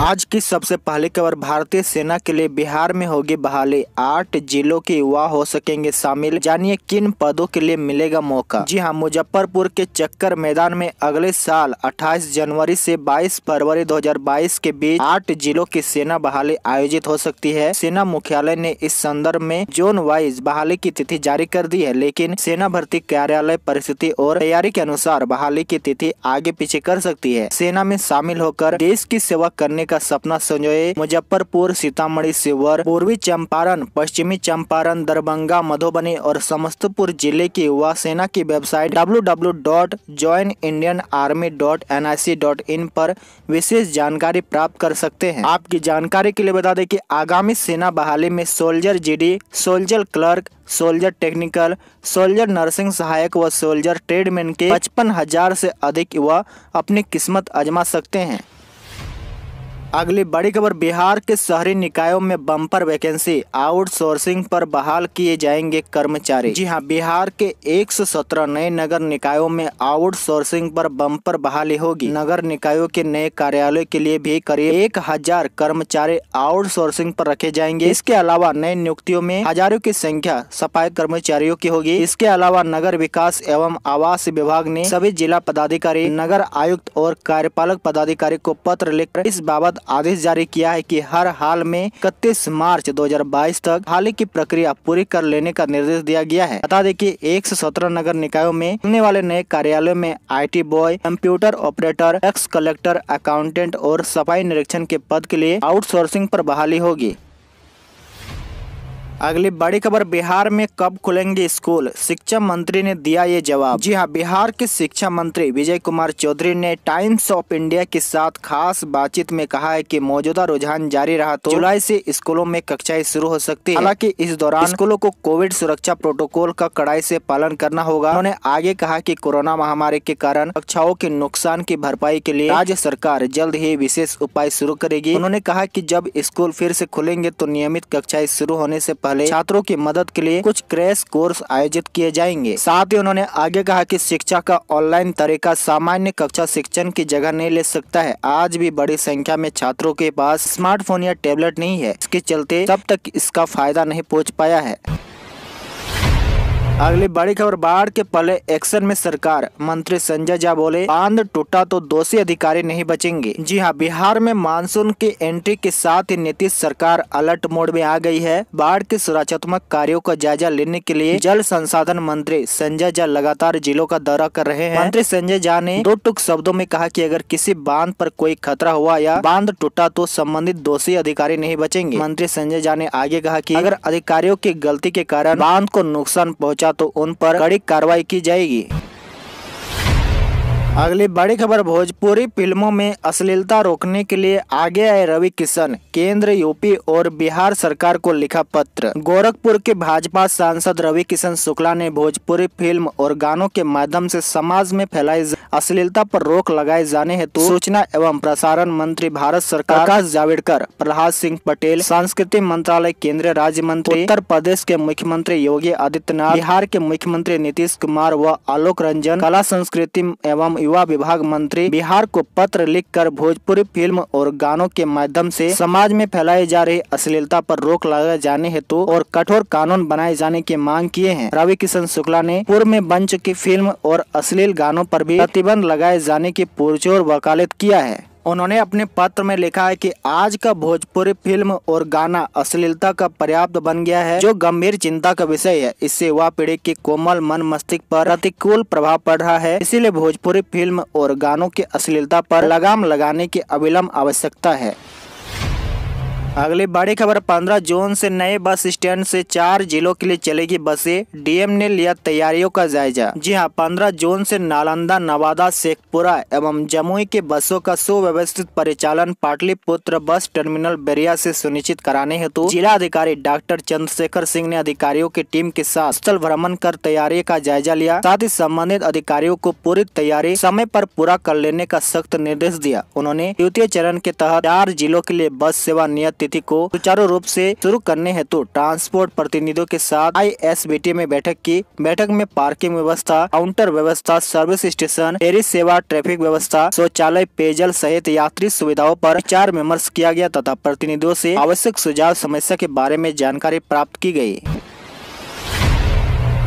आज की सबसे पहली खबर भारतीय सेना के लिए बिहार में होगी बहाली आठ जिलों के युवा हो सकेंगे शामिल जानिए किन पदों के लिए मिलेगा मौका जी हाँ मुजफ्फरपुर के चक्कर मैदान में अगले साल 28 जनवरी से 22 फरवरी 2022 के बीच आठ जिलों की सेना बहाली आयोजित हो सकती है सेना मुख्यालय ने इस संदर्भ में जोन वाइज बहाली की तिथि जारी कर दी है लेकिन सेना भर्ती कार्यालय परिस्थिति और तैयारी के अनुसार बहाली की तिथि आगे पीछे कर सकती है सेना में शामिल होकर देश की सेवा करने का सपना संजोए मुजफ्फरपुर सीतामढ़ी सिवर पूर्वी चंपारण पश्चिमी चंपारण दरभंगा मधुबनी और समस्तपुर जिले की युवा सेना की वेबसाइट www.joinindianarmy.nic.in पर विशेष जानकारी प्राप्त कर सकते हैं आपकी जानकारी के लिए बता दें कि आगामी सेना बहाली में soldier GD soldier clerk soldier technical soldier nursing सहायक व सोल्जर ट्रेडमैन के पचपन हजार से अधिक युवा अपनी किस्मत आजमा सकते हैं अगली बड़ी खबर बिहार के शहरी निकायों में बम्पर वैकेंसी आउटसोर्सिंग पर बहाल किए जाएंगे कर्मचारी जी हां बिहार के 117 नए नगर निकायों में आउटसोर्सिंग पर बम्पर बहाली होगी नगर निकायों के नए कार्यालय के लिए भी करीब एक हजार कर्मचारी आउटसोर्सिंग पर रखे जाएंगे इसके अलावा नए नियुक्तियों में हजारों की संख्या सफाई कर्मचारियों की होगी इसके अलावा नगर विकास एवं आवास विभाग ने सभी जिला पदाधिकारी नगर आयुक्त और कार्यपालक पदाधिकारी को पत्र लिखकर इस बाबत आदेश जारी किया है कि हर हाल में इकतीस मार्च 2022 तक हाल की प्रक्रिया पूरी कर लेने का निर्देश दिया गया है बता दें की एक नगर निकायों में खुलने वाले नए कार्यालयों में आई boy computer operator ex collector accountant और सफाई निरीक्षण के पद के लिए आउटसोर्सिंग आरोप बहाली होगी अगली बड़ी खबर बिहार में कब खुलेंगे स्कूल शिक्षा मंत्री ने दिया ये जवाब जी हाँ बिहार के शिक्षा मंत्री विजय कुमार चौधरी ने टाइम्स ऑफ इंडिया के साथ खास बातचीत में कहा है कि मौजूदा रुझान जारी रहा तो जुलाई से स्कूलों में कक्षाएं शुरू हो सकती है हालांकि इस दौरान स्कूलों को कोविड सुरक्षा प्रोटोकॉल का कड़ाई ऐसी पालन करना होगा उन्होंने आगे कहा की कोरोना महामारी के कारण कक्षाओं के नुकसान की भरपाई के लिए राज्य सरकार जल्द ही विशेष उपाय शुरू करेगी उन्होंने कहा की जब स्कूल फिर ऐसी खुलेंगे तो नियमित कक्षाएं शुरू होने ऐसी पहले छात्रों की मदद के लिए कुछ क्रैश कोर्स आयोजित किए जाएंगे साथ ही उन्होंने आगे कहा की शिक्षा का ऑनलाइन तरीका सामान्य कक्षा शिक्षण की जगह नहीं ले सकता है आज भी बड़ी संख्या में छात्रों के पास स्मार्टफोन या टेबलेट नहीं है इसके चलते तब तक इसका फायदा नहीं पहुँच पाया है अगली बड़ी खबर बाढ़ के पहले एक्शन में सरकार मंत्री संजय झा बोले बांध टूटा तो दोषी अधिकारी नहीं बचेंगे जी हाँ बिहार में मानसून की एंट्री के साथ ही नीतीश सरकार अलर्ट मोड में आ गई है बाढ़ के सुरक्षात्मक कार्यो का जायजा लेने के लिए जल संसाधन मंत्री संजय झा लगातार जिलों का दौरा कर रहे हैं मंत्री संजय झा ने दो टुक शब्दों में कहा की अगर किसी बांध आरोप कोई खतरा हुआ या बांध टूटा तो संबंधित दोषी अधिकारी नहीं बचेंगे मंत्री संजय झा ने आगे कहा की अगर अधिकारियों की गलती के कारण बांध को नुकसान पहुँचा तो उन पर कड़ी कार्रवाई की जाएगी अगली बड़ी खबर भोजपुरी फिल्मों में अश्लीलता रोकने के लिए आगे आए रवि किशन केंद्र यूपी और बिहार सरकार को लिखा पत्र गोरखपुर के भाजपा सांसद रवि किशन शुक्ला ने भोजपुरी फिल्म और गानों के माध्यम से समाज में फैलाई अश्लीलता पर रोक लगाए जाने हेतु सूचना एवं प्रसारण मंत्री भारत सरकार प्रकाश जावड़ेकर प्रहलाद सिंह पटेल सांस्कृति मंत्रालय केंद्रीय राज्य मंत्री उत्तर प्रदेश के मुख्यमंत्री योगी आदित्यनाथ बिहार के मुख्यमंत्री नीतीश कुमार व आलोक रंजन कला संस्कृति एवं युवा विभाग मंत्री बिहार को पत्र लिखकर भोजपुरी फिल्म और गानों के माध्यम से समाज में फैलाई जा रही अश्लीलता पर रोक लगाए जाने हेतु और कठोर कानून बनाए जाने की मांग किए हैं रवि किशन शुक्ला ने पूर्व में बन चुकी फिल्म और अश्लील गानों पर भी प्रतिबंध लगाए जाने की पुरजोर वकालत किया है उन्होंने अपने पत्र में लिखा है कि आज का भोजपुरी फिल्म और गाना अश्लीलता का पर्याप्त बन गया है जो गंभीर चिंता का विषय है इससे युवा पीढ़ी के कोमल मन मस्तिष्क पर प्रतिकूल प्रभाव पड़ रहा है इसीलिए भोजपुरी फिल्म और गानों की अश्लीलता पर लगाम लगाने की अविलंब आवश्यकता है अगली बड़ी खबर 15 जून से नए बस स्टैंड से चार जिलों के लिए चलेगी बसें डीएम ने लिया तैयारियों का जायजा जी हां 15 जून से नालंदा नवादा शेखपुरा एवं जमुई के बसों का सुव्यवस्थित परिचालन पाटलिपुत्र बस टर्मिनल बेरिया से सुनिश्चित कराने हेतु जिला अधिकारी डॉक्टर चंद्रशेखर सिंह ने अधिकारियों की टीम के साथ स्थल भ्रमण कर तैयारी का जायजा लिया साथ ही संबंधित अधिकारियों को पूरी तैयारी समय आरोप पूरा कर लेने का सख्त निर्देश दिया उन्होंने द्वितीय चरण के तहत चार जिलों के लिए बस सेवा नियत तिथि को सुचारू रूप से शुरू करने हेतु ट्रांसपोर्ट प्रतिनिधियों के साथ आई में बैठक की बैठक में पार्किंग व्यवस्था काउंटर व्यवस्था सर्विस स्टेशन फेरी सेवा ट्रैफिक व्यवस्था शौचालय पेयजल सहित यात्री सुविधाओं पर विचार विमर्श किया गया तथा प्रतिनिधियों से आवश्यक सुझाव समस्या के बारे में जानकारी प्राप्त की गयी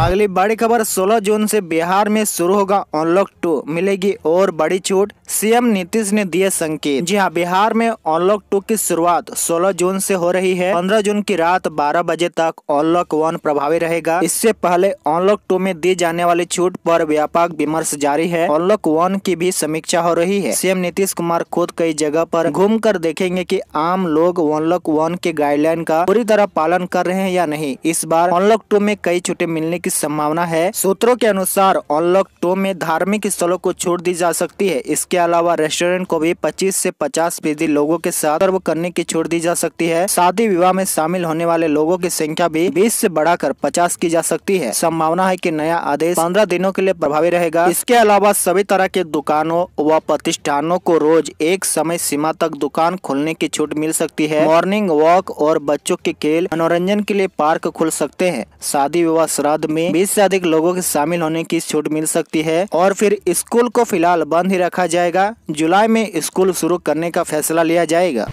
अगली बड़ी खबर 16 जून से बिहार में शुरू होगा अनलॉक टू मिलेगी और बड़ी छूट सीएम नीतीश ने दिए संकेत जी हाँ बिहार में अनलॉक टू की शुरुआत 16 जून से हो रही है 15 जून की रात 12 बजे तक अनलॉक वन प्रभावी रहेगा इससे पहले अनलॉक टू में दी जाने वाली छूट पर व्यापक विमर्श जारी है अनलॉक वन की भी समीक्षा हो रही है सीएम नीतीश कुमार खुद कई जगह पर घूम कर देखेंगे की आम लोग अनलॉक वन के गाइडलाइन का पूरी तरह पालन कर रहे हैं या नहीं इस बार अनलॉक टू में कई छुट्टी मिलने की की संभावना है सूत्रों के अनुसार अनलॉक टू में धार्मिक स्थलों को छूट दी जा सकती है इसके अलावा रेस्टोरेंट को भी पच्चीस ऐसी पचास फीसदी लोगों के साथ सर्व करने की छूट दी जा सकती है शादी विवाह में शामिल होने वाले लोगों की संख्या भी बीस ऐसी बढ़ाकर पचास की जा सकती है संभावना है की नया आदेश पंद्रह दिनों के लिए प्रभावी रहेगा इसके अलावा सभी तरह के दुकानों व प्रतिष्ठानों को रोज एक समय सीमा तक दुकान खोलने की छूट मिल सकती है मॉर्निंग वॉक और बच्चों के खेल मनोरंजन के लिए पार्क खुल सकते हैं शादी विवाह श्राद्ध में बीस से अधिक लोगों के शामिल होने की छूट मिल सकती है और फिर स्कूल को फिलहाल बंद ही रखा जाएगा जुलाई में स्कूल शुरू करने का फैसला लिया जाएगा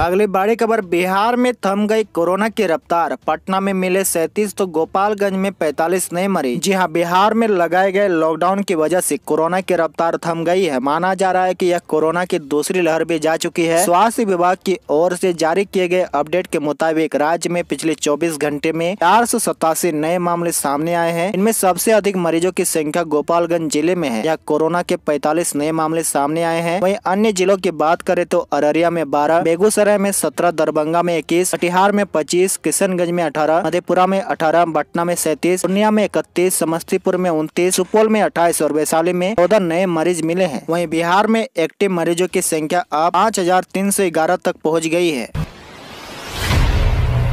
अगली बड़ी खबर बिहार में थम गई कोरोना की रफ्तार पटना में मिले सैतीस तो गोपालगंज में 45 नए मरीज जी हाँ बिहार में लगाए गए लॉकडाउन की वजह से कोरोना की रफ्तार थम गई है माना जा रहा है कि यह कोरोना की दूसरी लहर भी जा चुकी है स्वास्थ्य विभाग की ओर से जारी किए गए अपडेट के मुताबिक राज्य में पिछले चौबीस घंटे में चार नए मामले सामने आए हैं इनमें सबसे अधिक मरीजों की संख्या गोपालगंज जिले में है यहाँ कोरोना के पैतालीस नए मामले सामने आए हैं वही अन्य जिलों की बात करे तो अररिया में बारह बेगूसराय बेगूसराय में सत्रह दरभंगा में इक्कीस कटिहार में पच्चीस किशनगंज में अठारह मधेपुरा में अठारह पटना में सैतीस पूर्णिया में इकतीस समस्तीपुर में उनतीस सुपौल में अट्ठाईस और वैशाली में चौदह नए मरीज मिले हैं वहीं बिहार में एक्टिव मरीजों की संख्या अब पाँच तक पहुँच गयी है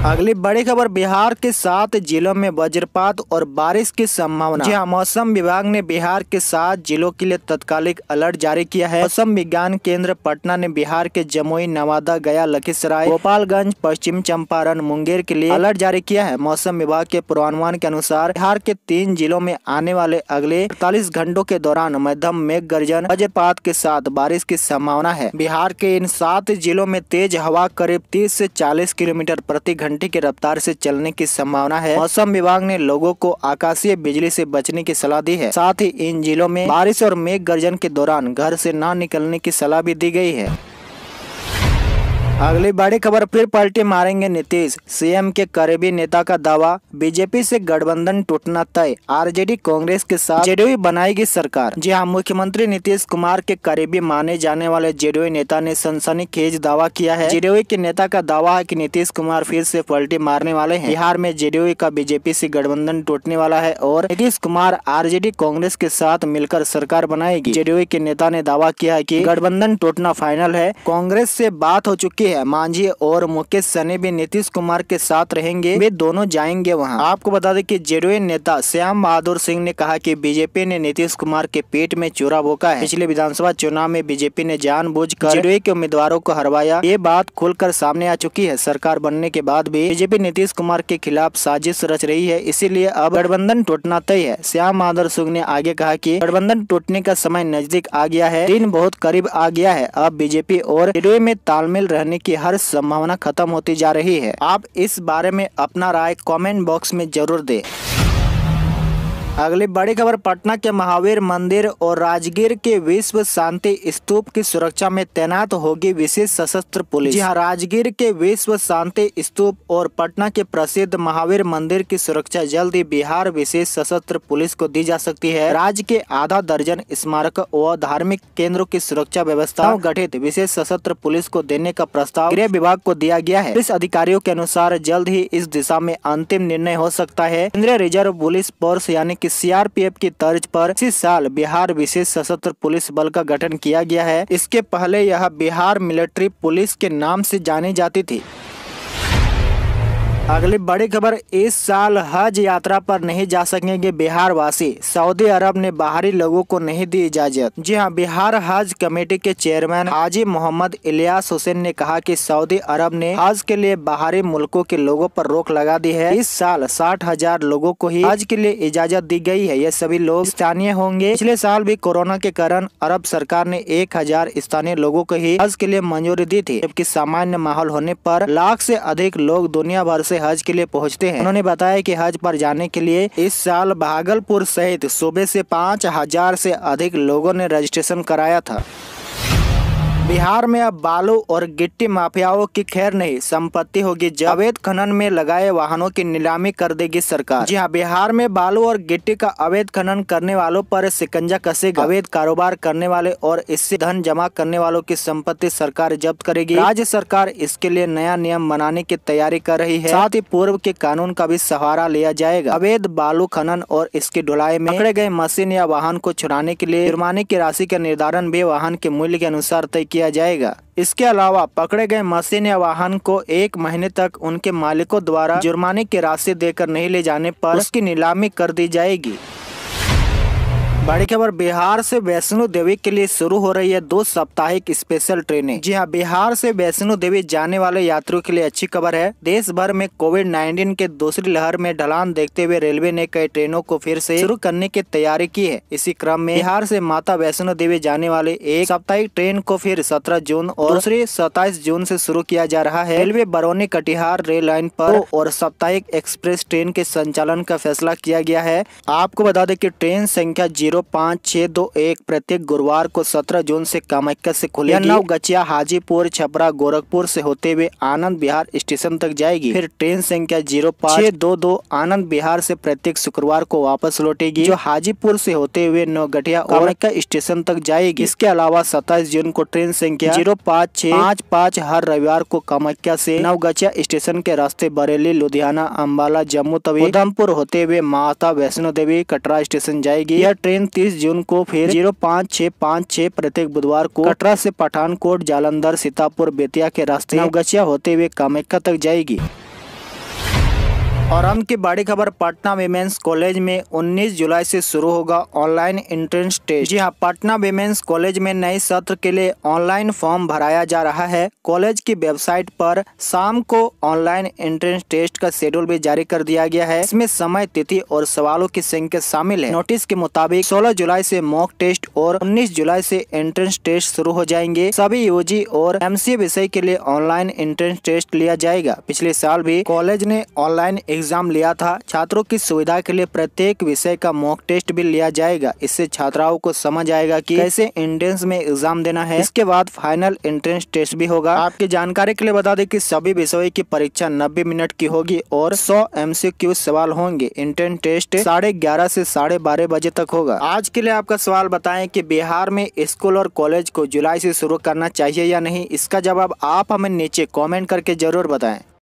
अगली बड़ी खबर बिहार के सात जिलों में वज्रपात और बारिश की संभावना जहाँ मौसम विभाग ने बिहार के सात जिलों के लिए तत्कालिक अलर्ट जारी किया है मौसम विज्ञान केंद्र पटना ने बिहार के जमुई नवादा गया लखीसराय गोपालगंज पश्चिम चंपारण मुंगेर के लिए अलर्ट जारी किया है मौसम विभाग के पूर्वानुमान के अनुसार बिहार के तीन जिलों में आने वाले अगले अड़तालीस घंटों के दौरान मध्यम मेघ गर्जन वज्रपात के साथ बारिश की संभावना है बिहार के इन सात जिलों में तेज हवा करीब तीस ऐसी चालीस किलोमीटर प्रति घंटे की रफ्तार से चलने की संभावना है मौसम विभाग ने लोगों को आकाशीय बिजली से बचने की सलाह दी है साथ ही इन जिलों में बारिश और मेघ गर्जन के दौरान घर से ना निकलने की सलाह भी दी गई है अगली बड़ी खबर फिर पलटी मारेंगे नीतीश सीएम के करीबी नेता का दावा बीजेपी से गठबंधन टूटना तय आरजेडी कांग्रेस के साथ जेडीयू बनाएगी सरकार जी हाँ मुख्यमंत्री नीतीश कुमार के करीबी माने जाने वाले जेडीयू नेता ने सनसनी खेज दावा किया है जेडीयू के नेता का दावा है कि नीतीश कुमार फिर से पलटी मारने वाले हैं बिहार में जेडीयू का बीजेपी ऐसी गठबंधन टूटने वाला है और नीतीश कुमार आर कांग्रेस के साथ मिलकर सरकार बनाएगी जेडीयू के नेता ने दावा किया है की गठबंधन टूटना फाइनल है कांग्रेस ऐसी बात हो चुकी लिखी है मांझी और मुकेश सनी भी नीतीश कुमार के साथ रहेंगे वे दोनों जाएंगे वहाँ आपको बता दें की जेड नेता श्याम बहादुर सिंह ने कहा की बीजेपी ने नीतीश कुमार के पेट में चूरा बोका है पिछले विधानसभा चुनाव में बीजेपी ने जान बुझ के उम्मीदवारों को हरवाया ये बात खुलकर सामने आ चुकी है सरकार बनने के बाद भी बीजेपी नीतीश कुमार के खिलाफ साजिश रच रही है इसीलिए अब गठबंधन टूटना तय है श्याम बहादुर सिंह ने आगे कहा की गठबंधन टूटने का समय नजदीक आ गया है दिन बहुत करीब आ गया है अब बीजेपी और जेडीयू में तालमेल रहने होने की हर संभावना खत्म होती जा रही है आप इस बारे में अपना राय कमेंट बॉक्स में जरूर दें अगली बड़ी खबर पटना के महावीर मंदिर और राजगीर के विश्व शांति स्तूप की सुरक्षा में तैनात होगी विशेष सशस्त्र पुलिस जी हाँ, राजगीर के विश्व शांति स्तूप और पटना के प्रसिद्ध महावीर मंदिर की सुरक्षा जल्द ही बिहार विशेष सशस्त्र पुलिस को दी जा सकती है राज्य के आधा दर्जन स्मारक व धार्मिक केंद्रों की सुरक्षा व्यवस्था गठित विशेष सशस्त्र पुलिस को देने का प्रस्ताव गृह विभाग को दिया गया है पुलिस अधिकारियों के अनुसार जल्द ही इस दिशा में अंतिम निर्णय हो सकता है केंद्रीय रिजर्व पुलिस फोर्स यानी कि सीआरपीएफ की तर्ज पर इसी साल बिहार विशेष सशस्त्र पुलिस बल का गठन किया गया है इसके पहले यह बिहार मिलिट्री पुलिस के नाम से जानी जाती थी अगली बड़ी खबर इस साल हज यात्रा पर नहीं जा सकेंगे बिहार वासी सऊदी अरब ने बाहरी लोगों को नहीं दी इजाजत जी हां बिहार हज कमेटी के चेयरमैन हाजी मोहम्मद इलियास हुसैन ने कहा कि सऊदी अरब ने हज के लिए बाहरी मुल्कों के लोगों पर रोक लगा दी है इस साल साठ हजार लोगो को ही हज के लिए इजाजत दी गयी है ये सभी लोग स्थानीय होंगे पिछले साल भी कोरोना के कारण अरब सरकार ने एक हजार स्थानीय लोगो को ही हज के लिए मंजूरी दी थी जबकि सामान्य माहौल होने आरोप लाख ऐसी अधिक लोग दुनिया भर ऐसी से हज के लिए पहुंचते हैं उन्होंने बताया कि हज पर जाने के लिए इस साल भागलपुर सहित सूबे से पाँच हजार से अधिक लोगों ने रजिस्ट्रेशन कराया था बिहार में अब बालू और गिट्टी माफियाओं की खैर नहीं संपत्ति होगी अवैध खनन में लगाए वाहनों की नीलामी कर देगी सरकार जी हाँ बिहार में बालू और गिट्टी का अवैध खनन करने वालों पर सिकंजा कसे हाँ। अवैध कारोबार करने वाले और इससे धन जमा करने वालों की संपत्ति सरकार जब्त करेगी राज्य सरकार इसके लिए नया नियम बनाने की तैयारी कर रही है साथ ही पूर्व के कानून का भी सहारा लिया जाएगा अवैध बालू खनन और इसकी ढुलाई में पकड़े गए मशीन या वाहन को छुड़ाने के लिए जुर्माने की राशि का निर्धारण भी वाहन के मूल्य के अनुसार तय किया जाएगा इसके अलावा पकड़े गए मशीन या वाहन को एक महीने तक उनके मालिकों द्वारा जुर्माने की राशि देकर नहीं ले जाने पर उसकी नीलामी कर दी जाएगी बड़ी खबर बिहार से वैष्णो देवी के लिए शुरू हो रही है दो साप्ताहिक स्पेशल ट्रेनें जी हां बिहार से वैष्णो देवी जाने वाले यात्रियों के लिए अच्छी खबर है देश भर में कोविड 19 के दूसरी लहर में ढलान देखते हुए रेलवे ने कई ट्रेनों को फिर से शुरू करने की तैयारी की है इसी क्रम में बिहार से माता वैष्णो देवी जाने वाले एक साप्ताहिक ट्रेन को फिर सत्रह जून और दूसरी सताइस जून ऐसी शुरू किया जा रहा है railway Barauni Katihar rail line आरोप और साप्ताहिक एक्सप्रेस ट्रेन के संचालन का फैसला किया गया है आपको बता दें की ट्रेन संख्या जीरो जीरो पाँच छः दो एक प्रत्येक गुरुवार को सत्रह जून से कामाख्या से खुलेगी नौ गचिया हाजीपुर छपरा गोरखपुर से होते हुए आनंद बिहार स्टेशन तक जाएगी फिर ट्रेन संख्या जीरो पाँच दो दो आनंद बिहार से प्रत्येक शुक्रवार को वापस लौटेगी जो हाजीपुर से होते हुए गठिया कामाख्या स्टेशन तक जाएगी इसके अलावा सत्ताईस जून को ट्रेन संख्या जीरो पाँच छः पाँच पाँच हर रविवार को कामाख्या से नवगछिया स्टेशन के रास्ते बरेली लुधियाना अम्बाला जम्मू तवी उधमपुर होते हुए माता वैष्णो देवी कटरा स्टेशन जाएगी यह ट्रेन तीस जून को फिर जीरो पाँच छह पाँच छह प्रत्येक बुधवार को कटरा से पठानकोट जालंधर सीतापुर बेतिया के रास्ते नवगछिया होते हुए कामेक्का तक जाएगी और अंत की बड़ी खबर पटना वीमेंस कॉलेज में 19 जुलाई से शुरू होगा ऑनलाइन एंट्रेंस टेस्ट जी हाँ पटना वीमेंस कॉलेज में नए सत्र के लिए ऑनलाइन फॉर्म भराया जा रहा है कॉलेज की वेबसाइट पर शाम को ऑनलाइन एंट्रेंस टेस्ट का शेड्यूल भी जारी कर दिया गया है इसमें समय तिथि और सवालों की संख्या शामिल है नोटिस के मुताबिक सोलह जुलाई ऐसी मॉक टेस्ट और उन्नीस जुलाई ऐसी एंट्रेंस टेस्ट शुरू हो जाएंगे सभी यूजी और एम विषय के लिए ऑनलाइन एंट्रेंस टेस्ट लिया जाएगा पिछले साल भी कॉलेज ने ऑनलाइन एग्जाम लिया था छात्रों की सुविधा के लिए प्रत्येक विषय का मॉक टेस्ट भी लिया जाएगा इससे छात्राओं को समझ आएगा कि कैसे इंट्रेंस में एग्जाम देना है इसके बाद फाइनल एंट्रेंस टेस्ट भी होगा आपकी जानकारी के लिए बता दें कि सभी विषयों की परीक्षा नब्बे मिनट की होगी और सौ एम सवाल होंगे इंट्रेंस टेस्ट साढ़े ग्यारह ऐसी साढ़े बारह बजे तक होगा आज के लिए आपका सवाल बताए की बिहार में स्कूल और कॉलेज को जुलाई ऐसी शुरू करना चाहिए या नहीं इसका जवाब आप हमें नीचे कॉमेंट करके जरूर बताएं